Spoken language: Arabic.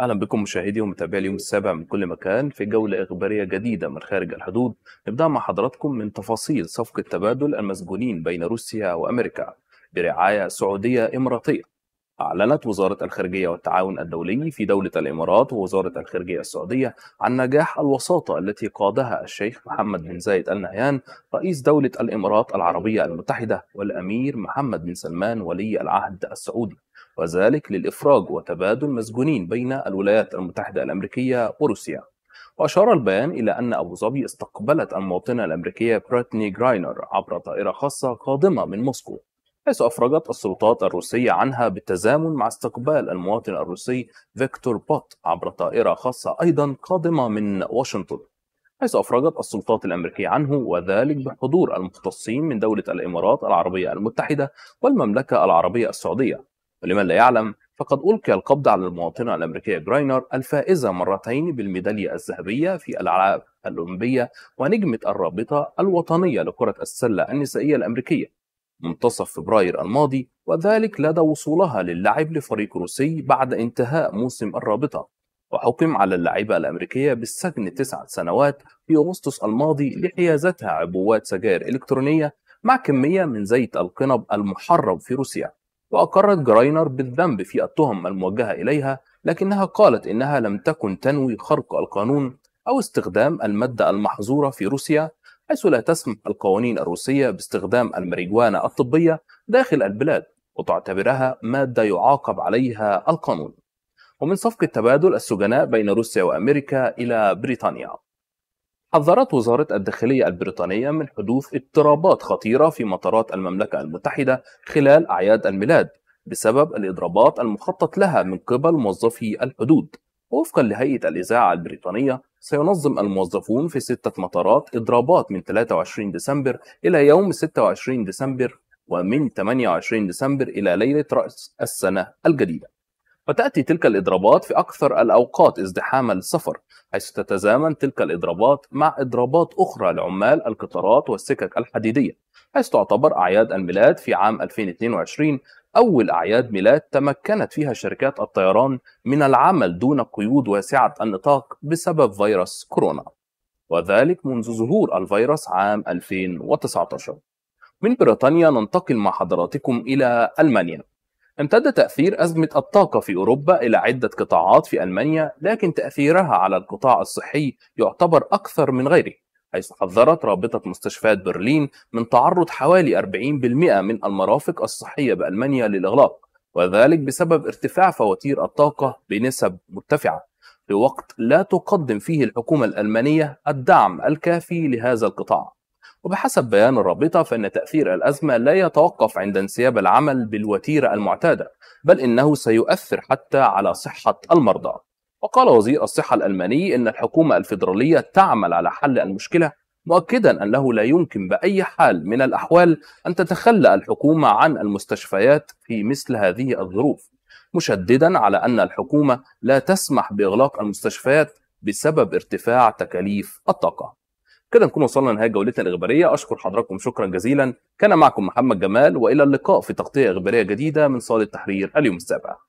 أهلا بكم مشاهدي ومتابعي اليوم السابع من كل مكان في جولة إخبارية جديدة من خارج الحدود نبدأ مع حضراتكم من تفاصيل صفقة تبادل المسجونين بين روسيا وأمريكا برعاية سعودية إماراتية أعلنت وزارة الخارجية والتعاون الدولي في دولة الإمارات ووزارة الخارجية السعودية عن نجاح الوساطة التي قادها الشيخ محمد بن زايد آل نهيان رئيس دولة الإمارات العربية المتحدة والأمير محمد بن سلمان ولي العهد السعودي وذلك للإفراج وتبادل مسجونين بين الولايات المتحدة الأمريكية وروسيا وأشار البيان إلى أن أبو ظبي استقبلت المواطنة الأمريكية بريتني جراينر عبر طائرة خاصة قادمة من موسكو حيث أفرجت السلطات الروسية عنها بالتزامن مع استقبال المواطن الروسي فيكتور بوت عبر طائرة خاصة أيضا قادمة من واشنطن حيث أفرجت السلطات الأمريكية عنه وذلك بحضور المختصين من دولة الإمارات العربية المتحدة والمملكة العربية السعودية ولمن لا يعلم فقد ألقي القبض على المواطنة الأمريكية جراينر الفائزة مرتين بالميدالية الذهبية في الألعاب الأولمبية ونجمة الرابطة الوطنية لكرة السلة النسائية الأمريكية منتصف فبراير الماضي وذلك لدى وصولها للعب لفريق روسي بعد انتهاء موسم الرابطة وحكم على اللاعبة الأمريكية بالسجن تسعة سنوات في أغسطس الماضي لحيازتها عبوات سجائر إلكترونية مع كمية من زيت القنب المحرم في روسيا وأقرت جراينر بالذنب في التهم الموجهة إليها لكنها قالت إنها لم تكن تنوي خرق القانون أو استخدام المادة المحظورة في روسيا حيث لا تسمح القوانين الروسية باستخدام الماريجوانا الطبية داخل البلاد وتعتبرها مادة يعاقب عليها القانون ومن صفقة تبادل السجناء بين روسيا وأمريكا إلى بريطانيا حذرت وزارة الداخلية البريطانية من حدوث اضطرابات خطيرة في مطارات المملكة المتحدة خلال أعياد الميلاد بسبب الإضرابات المخطط لها من قبل موظفي الحدود ووفقا لهيئة الإذاعة البريطانية سينظم الموظفون في ستة مطارات إضرابات من 23 ديسمبر إلى يوم 26 ديسمبر ومن 28 ديسمبر إلى ليلة رأس السنة الجديدة فتأتي تلك الإضرابات في أكثر الأوقات ازدحاما للسفر حيث تتزامن تلك الإضرابات مع إضرابات أخرى لعمال القطارات والسكك الحديدية حيث تعتبر أعياد الميلاد في عام 2022 أول أعياد ميلاد تمكنت فيها شركات الطيران من العمل دون قيود واسعة النطاق بسبب فيروس كورونا وذلك منذ ظهور الفيروس عام 2019 من بريطانيا ننتقل مع حضراتكم إلى ألمانيا امتد تأثير أزمة الطاقة في أوروبا إلى عدة قطاعات في ألمانيا لكن تأثيرها على القطاع الصحي يعتبر أكثر من غيره حيث حذرت رابطة مستشفيات برلين من تعرض حوالي 40% من المرافق الصحية بألمانيا للإغلاق وذلك بسبب ارتفاع فواتير الطاقة بنسب مرتفعة في وقت لا تقدم فيه الحكومة الألمانية الدعم الكافي لهذا القطاع وبحسب بيان الرابطة فإن تأثير الأزمة لا يتوقف عند انسياب العمل بالوتيرة المعتادة بل إنه سيؤثر حتى على صحة المرضى وقال وزير الصحة الألماني إن الحكومة الفيدرالية تعمل على حل المشكلة مؤكدا أنه لا يمكن بأي حال من الأحوال أن تتخلى الحكومة عن المستشفيات في مثل هذه الظروف مشددا على أن الحكومة لا تسمح بإغلاق المستشفيات بسبب ارتفاع تكاليف الطاقة كده نكون وصلنا لنهايه جولتنا الاخباريه اشكر حضراتكم شكرا جزيلا كان معكم محمد جمال والى اللقاء في تغطيه اخباريه جديده من صاله التحرير اليوم السابع